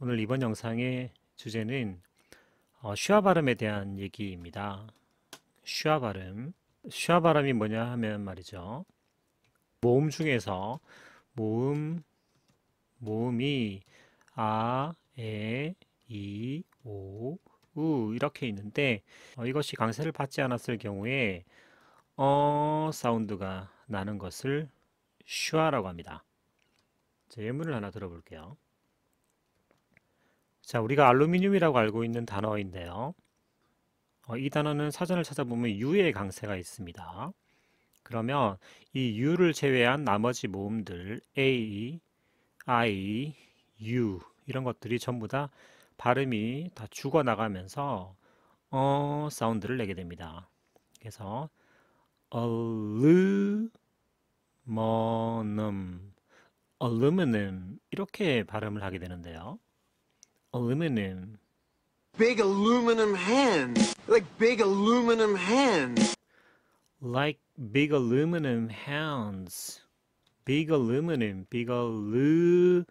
오늘 이번 영상의 주제는 어, 슈아 발음에 대한 얘기입니다. 슈아 발음. 슈아 발음이 뭐냐 하면 말이죠. 모음 중에서 모음 모음이 아, 에, 이, 오, 우 이렇게 있는데 어, 이것이 강세를 받지 않았을 경우에 어 사운드가 나는 것을 슈아라고 합니다. 예문을 하나 들어볼게요. 자, 우리가 알루미늄이라고 알고 있는 단어인데요. 어, 이 단어는 사전을 찾아보면 유의 강세가 있습니다. 그러면 이 U를 제외한 나머지 모음들 A, I, U 이런 것들이 전부 다 발음이 다 죽어 나가면서 어 사운드를 내게 됩니다. 그래서 aluminum, aluminum 이렇게 발음을 하게 되는데요. aluminum. Big aluminum hand. Like big aluminum hand. Like big aluminum hounds. Big aluminum. Big aluminum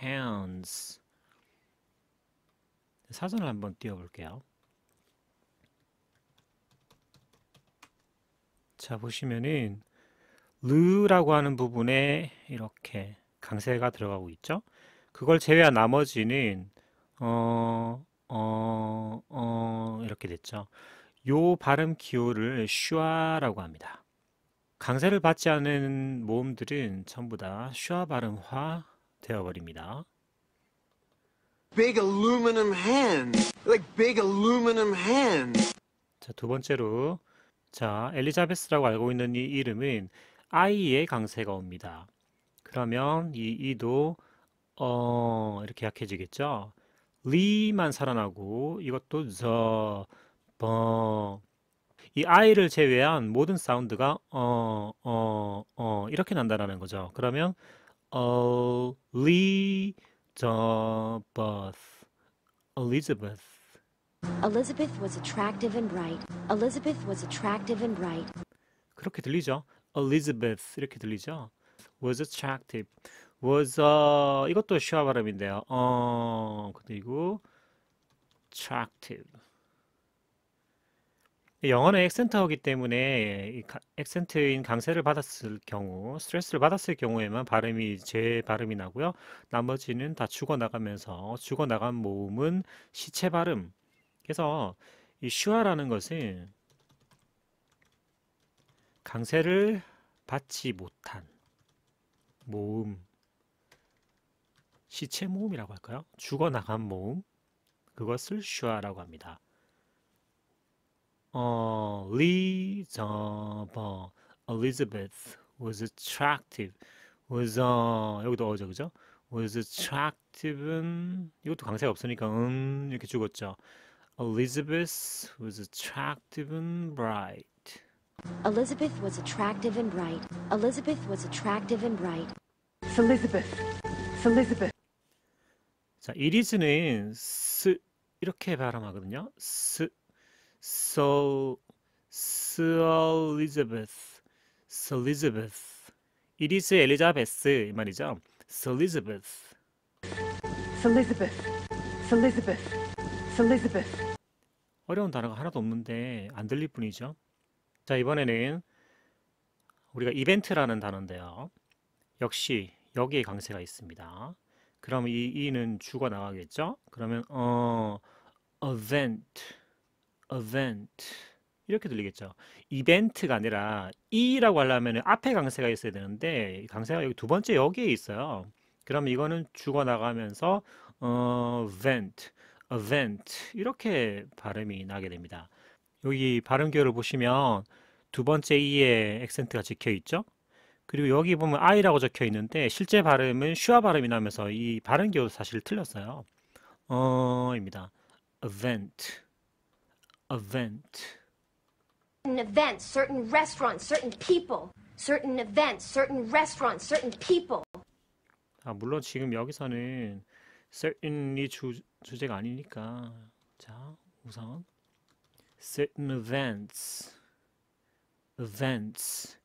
hounds. 사전을 한번 띄워볼게요. 자 보시면은 르라고 하는 부분에 이렇게 강세가 들어가고 있죠. 그걸 제외한 나머지는 어, 어, 어, 이렇게 됐죠. 요 발음 기호를 슈아라고 합니다. 강세를 받지 않은 모음들은 전부 다 슈아 발음화 되어버립니다. Big aluminum h a n d like big aluminum h a n d 자, 두 번째로 자 엘리자베스라고 알고 있는 이 이름은 I의 강세가 옵니다. 그러면 이 E도 어 이렇게 약해지겠죠. 리만 살아나고 이것도 저, 버. 이 아이를 제외한 모든 사운드가 어, 어, 어 이렇게 난다라는 거죠. 그러면 어, 리, 저, 버스, 엘리자베스. Elizabeth was attractive and bright. Elizabeth was attractive and bright. 그렇게 들리죠. Elizabeth 이렇게 들리죠. was attractive. was a 이것도 슈아 발음인데요. 어 그리고 attractive. 영어는 액센트어기 때문에 액센트인 강세를 받았을 경우, 스트레스를 받았을 경우에만 발음이 제 발음이 나고요. 나머지는 다 죽어 나가면서 죽어 나간 모음은 시체 발음. 그래서 이 슈아라는 것은 강세를 받지 못한 모음 시체 모음이라고 할까요? 죽어나간 모음 그것을 슈아라고 합니다. 어, 리저버 Elizabeth was attractive was 어, 여기도 어죠 그죠? was attractive은 이것도 강세가 없으니까 음 이렇게 죽었죠. Elizabeth was attractive and bright. Elizabeth was attractive and bright. Elizabeth was attractive and bright. Elizabeth. Elizabeth. 자, 이리즈는 스 이렇게 발음하거든요. 스, so, so Elizabeth, so Elizabeth. 이리즈 엘리자베스 이 말이죠. so Elizabeth. Elizabeth, Elizabeth, Elizabeth. 어려운 단어가 하나도 없는데 안 들릴 뿐이죠. 자, 이번에는 우리가 이벤트라는 단어인데요. 역시 여기에 강세가 있습니다. 그럼 이 이는 주가 나가겠죠? 그러면 어 event event 이렇게 들리겠죠. 이벤트가 아니라 이라고 하려면 앞에 강세가 있어야 되는데 강세가 여기 두 번째 여기에 있어요. 그럼 이거는 주가 나가면서 어 event event 이렇게 발음이 나게 됩니다. 여기 발음 기호를 보시면 두 번째 이에 액센트가 찍혀 있죠. 그리고 여기 보면 I라고 적혀 있는데 실제 발음은 슈아 발음이 나면서 이 발음 기호도 사실 틀렸어요. 어입니다. event event certain events, certain restaurants, certain people. certain events, certain restaurants, certain people. 아, 물론 지금 여기서는 certain이 주, 주제가 아니니까. 자, 우선 certain events events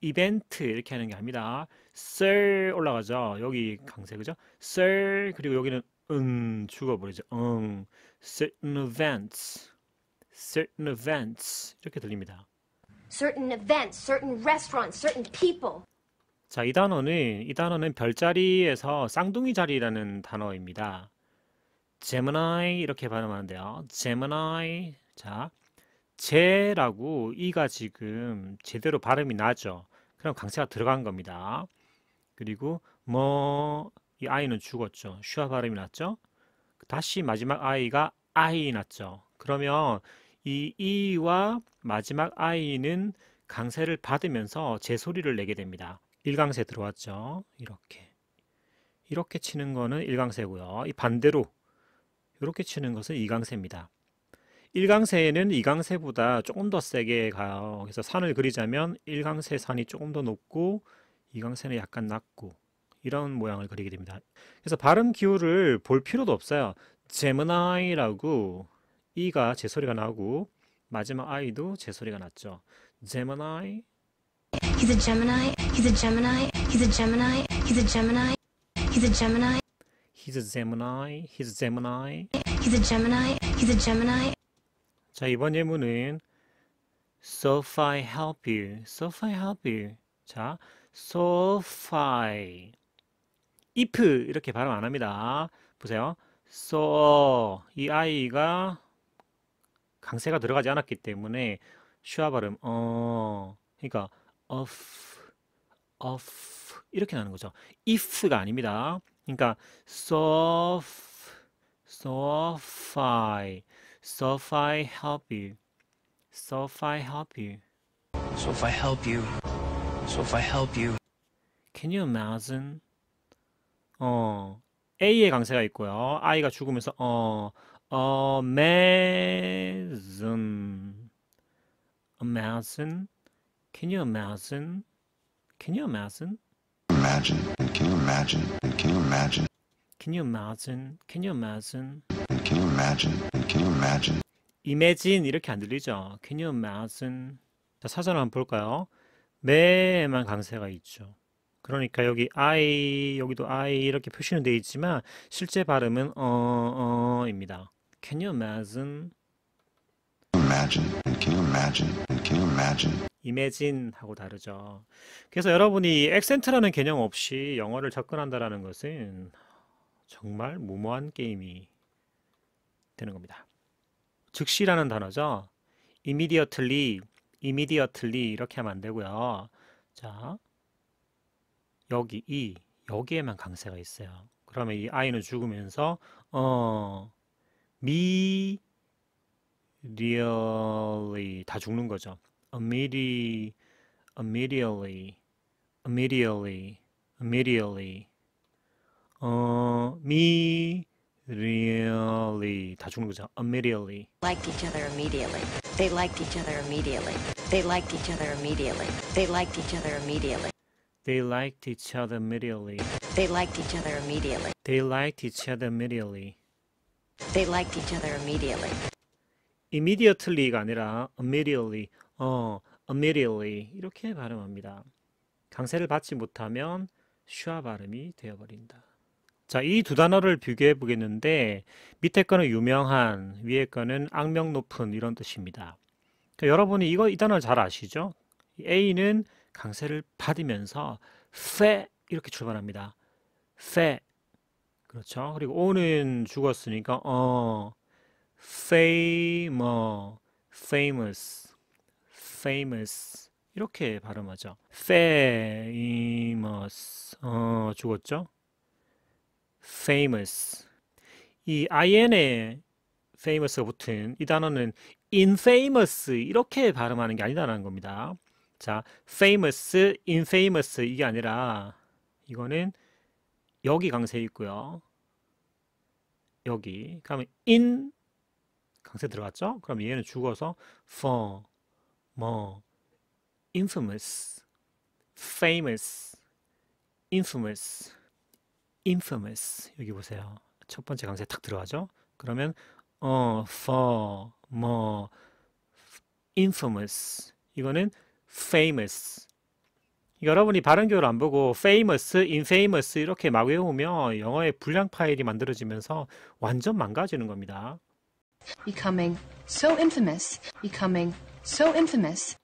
이벤트 이렇게 하는 게 아닙니다. 썰 올라가죠. 여기 강세 그죠? 썰 그리고 여기는 응 죽어버리죠. 응 certain events, certain events 이렇게 들립니다. certain events, certain restaurants, certain people. 자, 이 단어는 이 단어는 별자리에서 쌍둥이 자리라는 단어입니다. 제미나이 이렇게 발음하는데요. 제미나이 자, 제라고 이가 지금 제대로 발음이 나죠. 그럼 강세가 들어간 겁니다. 그리고 뭐 이 아이는 죽었죠. 슈아 발음이 났죠. 다시 마지막 아이가 아이 났죠. 그러면 이 이와 마지막 아이는 강세를 받으면서 제 소리를 내게 됩니다. 1강세 들어왔죠. 이렇게. 이렇게 치는 거는 1강세고요. 이 반대로 이렇게 치는 것은 2강세입니다. 1강세에는2강세보다 조금 더 세게 가요. 그래서 산을 그리자면 1강세 산이 조금 더 높고 2강세는 약간 낮고 이런 모양을 그리게 됩니다. 그래서 발음 기호를 볼 필요도 없어요. 제머나이라고 이가 제 소리가 나고 마지막 아이도 제 소리가 났죠. 제머나이 He's a Gemini. He's a Gemini. He's a Gemini. He's a Gemini. He's a Gemini. He's a Gemini. He's a Gemini. He's a Gemini. He's a Gemini. 자, 이번 예문은 So far help you. So f a help you. 자, so far. if 이렇게 발음 안 합니다. 보세요. so 이 아이가 강세가 들어가지 않았기 때문에 슈아 발음 어 그러니까 of of 이렇게 나는 거죠. if가 아닙니다. 그러니까 so so f a So if I help you. So if I help you. So if I help you. So if I help you. Can you imagine? 어, A의 강세가 있고요. I가 죽으면서 어, amazing. Imagine. Can you imagine? Can you imagine? Imagine. Can you imagine? Can you imagine? Can you imagine? Can you imagine? imagine? Can you imagine? Imagine 이렇게 안 들리죠. Can you imagine? 자, 사전 한번 볼까요? 매만 강세가 있죠. 그러니까 여기 I 여기도 I 이렇게 표시는 돼 있지만 실제 발음은 어 어입니다. Can you imagine? Imagine. Can you imagine? Can you imagine? imagine 하고 다르죠. 그래서 여러분이 액센트라는 개념 없이 영어를 접근한다라는 것은 정말 무모한 게임이 되는 겁니다. 즉시라는 단어죠. immediately, immediately 이렇게 하면 안 되고요. 자, 여기 이 여기에만 강세가 있어요. 그러면 이 i는 죽으면서 어 me really 다 죽는 거죠. immediately, immediately, immediately, immediately. 어 me really 다 죽는 거죠. immediately. liked each other immediately. They liked each other immediately. They liked each other immediately. They liked each other immediately. They liked each other immediately. They liked each other immediately. They liked each other immediately. They liked each other immediately. immediately가 아니라 immediately. 어, immediately 이렇게 발음합니다. 강세를 받지 못하면 슈아 발음이 되어버린다. 자, 이 두 단어를 비교해 보겠는데 밑에 거는 유명한, 위에 거는 악명 높은 이런 뜻입니다. 그러니까 여러분이 이거 이 단어 를잘 아시죠? A는 강세를 받으면서 세 이렇게 출발합니다. 세 그렇죠? 그리고 오는 죽었으니까 어 fame, famous, famous 이렇게 발음하죠. famous 어 죽었죠? famous. 이 in에 famous가 붙은 이 단어는 infamous 이렇게 발음하는 게 아니다라는 겁니다. 자, famous, infamous 이게 아니라 이거는 여기 강세 있고요. 여기 그러면 in 강세 들어갔죠? 그럼 얘는 죽어서 for, 뭐, infamous, famous, infamous infamous 여기 보세요. 첫 번째 강세 탁 들어가죠. 그러면 어, for, 뭐, infamous 이거는 famous 여러분이 발음 교를 안 보고 famous, infamous 이렇게 막 외우면 영어의 불량 파일이 만들어지면서 완전 망가지는 겁니다. becoming so infamous, becoming so infamous.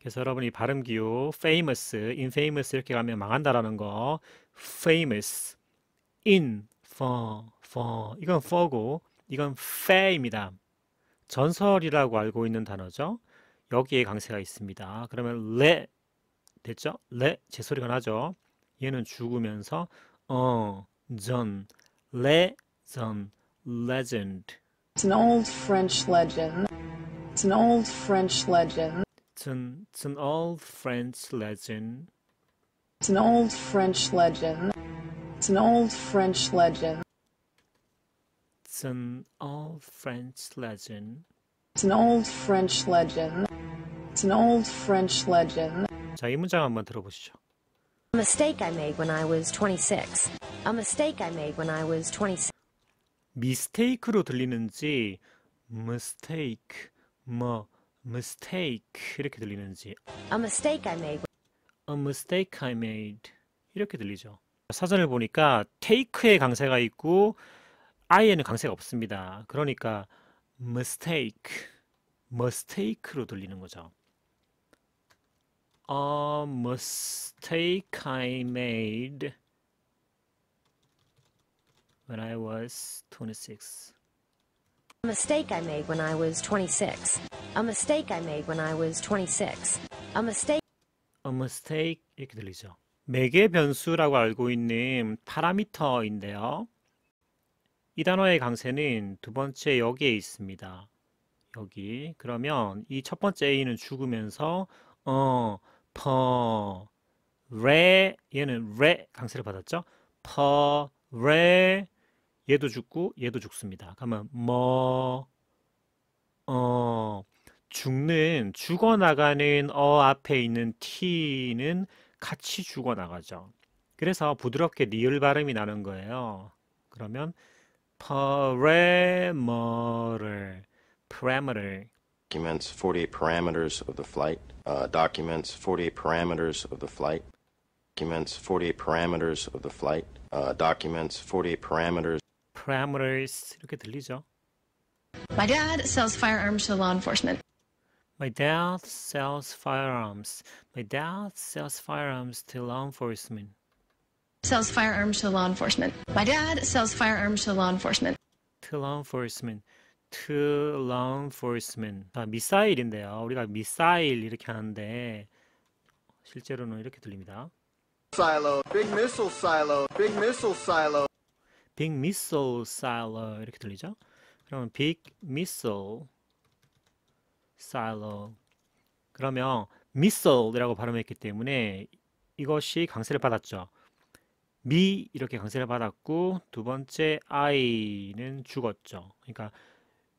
그래서 여러분이 발음 기호 famous, infamous 이렇게 가면 망한다라는 거 famous, in, for, for. 이건 for고 이건 fare입니다. 전설이라고 알고 있는 단어죠. 여기에 강세가 있습니다. 그러면 le 됐죠? le 제 소리가 나죠. 얘는 죽으면서 어, 전, le, 전, legend. It's an old French legend. It's an old French legend. It's an, it's an old French legend. It's an old French legend. It's an old French legend. It's an old French legend. It's an old French legend. It's an old French legend. 자, 이 문장 한번 들어보시죠. A mistake I made when I was 26. A mistake I made when I was 26. mistake로 들리는지 mistake, 뭐 mistake 이렇게 들리는지. A mistake I made. A mistake I made. 이렇게 들리죠. 사전을 보니까 take에 강세가 있고 I에는 강세가 없습니다. 그러니까 mistake, mistake로 들리는 거죠. A mistake I made when I was 26. A mistake I made when I was 26. A mistake I made when I was 26. A mistake a mistake 이렇게 들리죠. 매개 변수라고 알고 있는 파라미터인데요. 이 단어의 강세는 두 번째 여기에 있습니다. 여기 그러면 이 첫 번째 A는 죽으면서 어, 퍼, 레 얘는 레 강세를 받았죠. 퍼, 레 얘도 죽고 얘도 죽습니다. 그러면 뭐, 어, 죽는 죽어나가는 어 앞에 있는 t는 같이 죽어나가죠. 그래서 부드럽게 리을 발음이 나는 거예요. 그러면 parameter, parameter. Documents 48 parameters of the flight. Uh, documents 48 parameters of the flight. Documents 48 parameters of the flight. Uh, documents 48 parameters. Parameters 이렇게 들리죠. My dad sells firearms to law enforcement. My dad sells firearms. My dad sells firearms to law enforcement. Sells firearms to law enforcement. My dad sells firearms to law enforcement. To law enforcement. To law enforcement. 자, 미사일인데요. 우리가 미사일 이렇게 하는데 실제로는 이렇게 들립니다. Silo, big missile silo, big missile silo. Big missile silo 이렇게 들리죠? 그러면 big missile silo. 그러면 missile이라고 발음했기 때문에 이것이 강세를 받았죠. 미 이렇게 강세를 받았고 두 번째 I는 죽었죠. 그러니까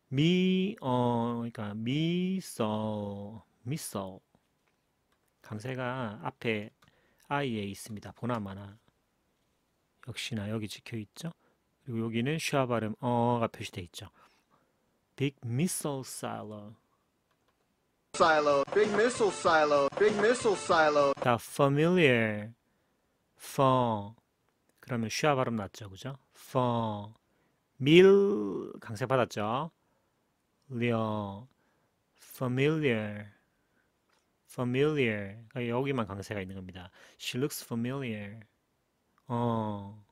미 어 그러니까 미서 미서 강세가 앞에 I에 있습니다. 보나마나 역시나 여기 찍혀 있죠. 그리고 여기는 쉬아 발음 어가 표시돼 있죠. Big missile silo silo, big missile silo, big missile silo. 자, familiar, for. 그러면 쉬아 발음 났죠, 그죠? for. 밀 강세 받았죠? o 어 familiar, familiar. 여기만 강세가 있는 겁니다. She looks familiar. 어,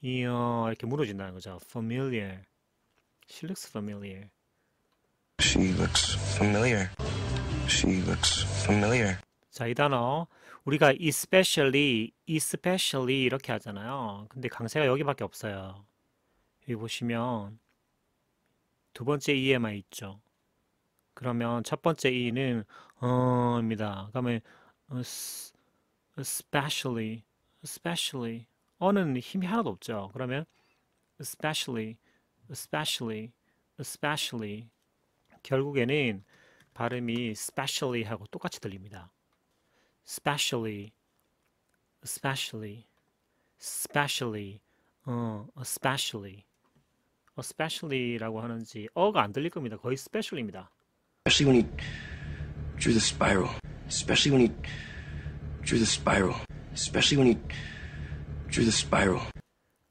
이어 이렇게 무너진다는 거죠. familiar. She looks familiar. She looks familiar. She looks familiar. 자, 이 단어 우리가 especially, especially 이렇게 하잖아요. 근데 강세가 여기밖에 없어요. 여기 보시면 두 번째 e에만 있죠. 그러면 첫 번째 e는 어입니다. 그러면 especially, especially 어는 힘이 하나도 없죠. 그러면 especially, especially, especially 결국에는 발음이 specially 하고 똑같이 들립니다. specially, specially, specially, 어, especially, especially라고 하는지 어가 안 들릴 겁니다. 거의 specially입니다. Especially when he drew the spiral. Especially when he drew the spiral. Especially when he drew the spiral.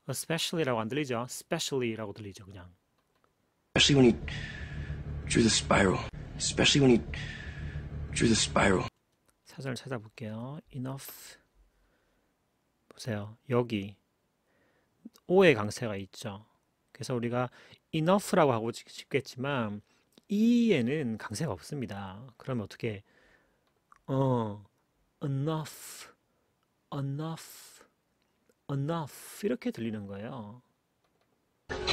Especially라고 안 들리죠? Specially라고 들리죠, 그냥. Especially when he drew the spiral. Especially when he drew the spiral. 사절 찾아볼게요. Enough. 보세요. 여기 오의 강세가 있죠. 그래서 우리가 enough라고 하고 싶겠지만 이에는 강세가 없습니다. 그러면 어떻게 어 enough enough enough 이렇게 들리는 거예요.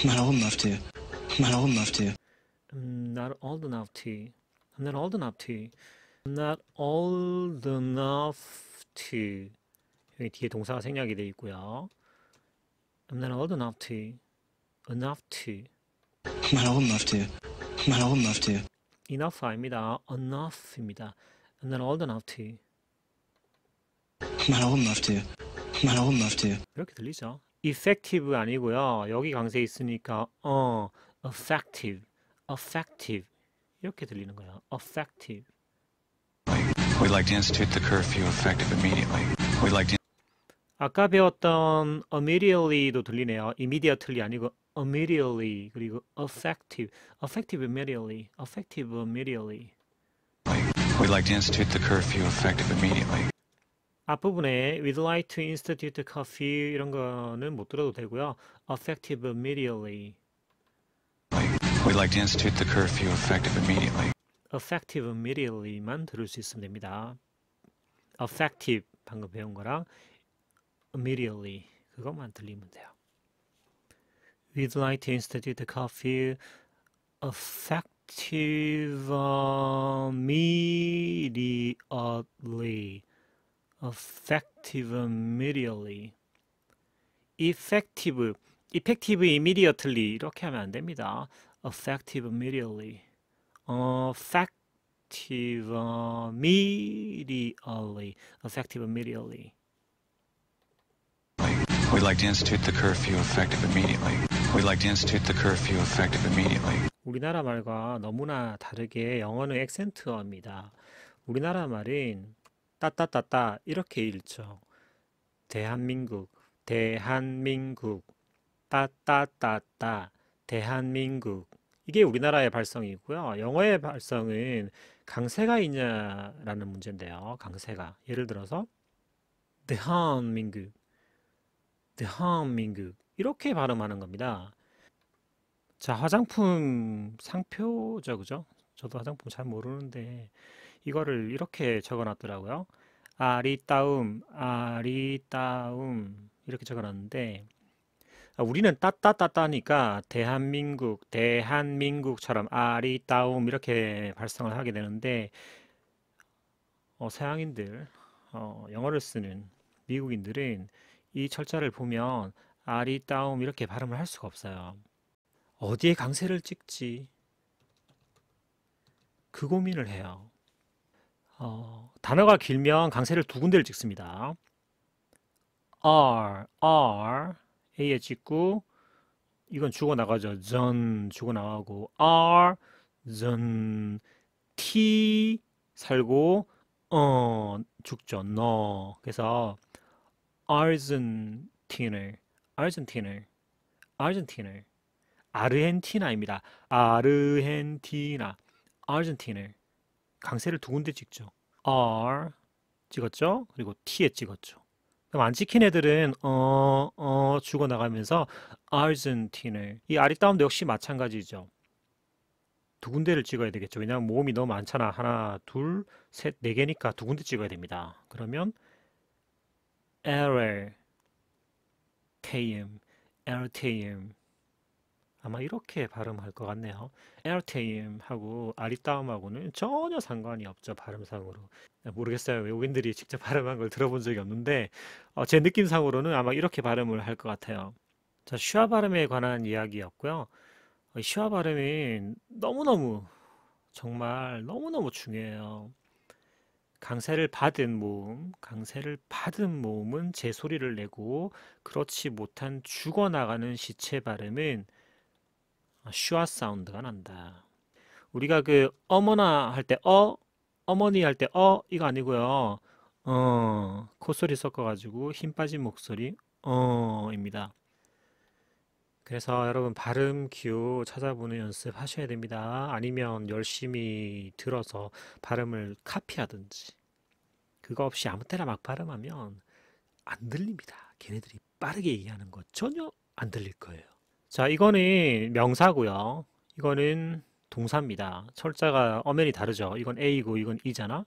Man, I would love to. Man, I would love to. I'm not old enough to. I'm not old enough to. I'm not old enough to. 여기 뒤에 동사가 생략이 되어 있고요. I'm not old enough to. Enough to. I'm not old enough to. I'm not old enough to. Enough 아닙니다. Enough입니다. I'm not old enough to. I'm not old enough to. I'm not old enough to. 이렇게 들리죠. Effective 아니고요. 여기 강세 있으니까 어, effective. effective 이렇게 들리는 거야. effective. We'd like to institute the curfew effective immediately. We'd like to 아까 배웠던 immediately도 들리네요. immediately 아니고 immediately 그리고 effective, effective immediately, effective immediately. We'd like to institute the curfew effective immediately. 앞부분에 we'd like to institute the curfew 이런 거는 못 들어도 되고요. effective immediately We'd like to institute the curfew effective immediately. effective immediately만 들을 수 있으면 됩니다. effective 방금 배운 거랑 immediately 그것만 들리면 돼요. We'd like to institute the curfew effective uh, immediately. effective immediately. effective effective immediately 이렇게 하면 안 됩니다. effective immediately. effective immediately. effective immediately. We'd like to institute the curfew effective immediately. We'd like to institute the curfew effective immediately. 우리나라 말과 너무나 다르게 영어는 액센트어입니다. 우리나라 말은 따따따따 이렇게 읽죠. 대한민국, 대한민국, 따따따따 대한민국 이게 우리나라의 발성이고요. 영어의 발성은 강세가 있냐라는 문제인데요. 강세가 예를 들어서 대한민국 대한민국 이렇게 발음하는 겁니다. 자 화장품 상표죠 그죠? 저도 화장품 잘 모르는데 이거를 이렇게 적어놨더라고요. 아리따움 아리따움 이렇게 적어놨는데 아, 우리는 따따따따니까 대한민국, 대한민국처럼 아리따움 이렇게 발성을 하게 되는데 어, 서양인들, 어, 영어를 쓰는 미국인들은 이 철자를 보면 아리따움 이렇게 발음을 할 수가 없어요. 어디에 강세를 찍지? 그 고민을 해요. 어, 단어가 길면 강세를 두 군데를 찍습니다. R, R, A에 찍고 이건 죽어 나가죠. 전 죽어 나가고 R 전 T 살고 어 죽죠. 너 그래서 아르헨티네 아르헨티네 아르헨티네 아르헨티나입니다. 아르헨티나 아르헨티네 강세를 두 군데 찍죠. R 찍었죠. 그리고 T에 찍었죠. 안 지킨 애들은 어, 어 죽어나가면서 아르헨티네. 이 아리따움도 역시 마찬가지죠. 두 군데를 찍어야 되겠죠. 왜냐하면 모음이 너무 많잖아. 하나, 둘, 셋, 네 개니까 두 군데 찍어야 됩니다. 그러면 LL, KM, LTM 아마 이렇게 발음할 것 같네요. 에어테임하고 아리따움하고는 전혀 상관이 없죠 발음상으로 모르겠어요 외국인들이 직접 발음한 걸 들어본 적이 없는데 어, 제 느낌상으로는 아마 이렇게 발음을 할 것 같아요. 자 슈아 발음에 관한 이야기였고요. 어, 슈아 발음이 너무너무 정말 너무너무 중요해요. 강세를 받은 모음, 강세를 받은 모음은 제 소리를 내고 그렇지 못한 죽어나가는 시체 발음은 아, 슈아 사운드가 난다. 우리가 그 어머나 할 때 어, 어머니 할 때 어 이거 아니고요. 어, 콧소리 섞어가지고 힘 빠진 목소리 어입니다. 그래서 여러분 발음 기호 찾아보는 연습 하셔야 됩니다. 아니면 열심히 들어서 발음을 카피하든지 그거 없이 아무 때나 막 발음하면 안 들립니다. 걔네들이 빠르게 얘기하는 거 전혀 안 들릴 거예요. 자, 이거는 명사고요. 이거는 동사입니다. 철자가 엄연히 다르죠. 이건 A고 이건 E잖아.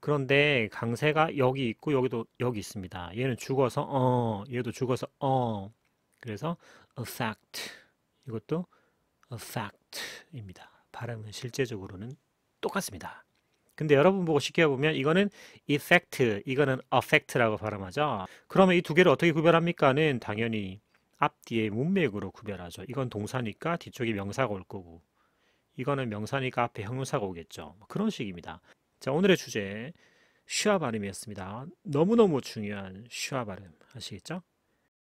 그런데 강세가 여기 있고 여기도 여기 있습니다. 얘는 죽어서 어, 얘도 죽어서 어. 그래서 affect 이것도 affect입니다. 발음은 실제적으로는 똑같습니다. 근데 여러분 보고 쉽게 보면 이거는 effect, 이거는 affect라고 발음하죠. 그러면 이 두 개를 어떻게 구별합니까는 당연히 앞뒤의 문맥으로 구별하죠. 이건 동사니까 뒤쪽에 명사가 올 거고 이거는 명사니까 앞에 형용사가 오겠죠. 뭐 그런 식입니다. 자 오늘의 주제 슈아 발음이었습니다. 너무너무 중요한 슈아 발음 아시겠죠?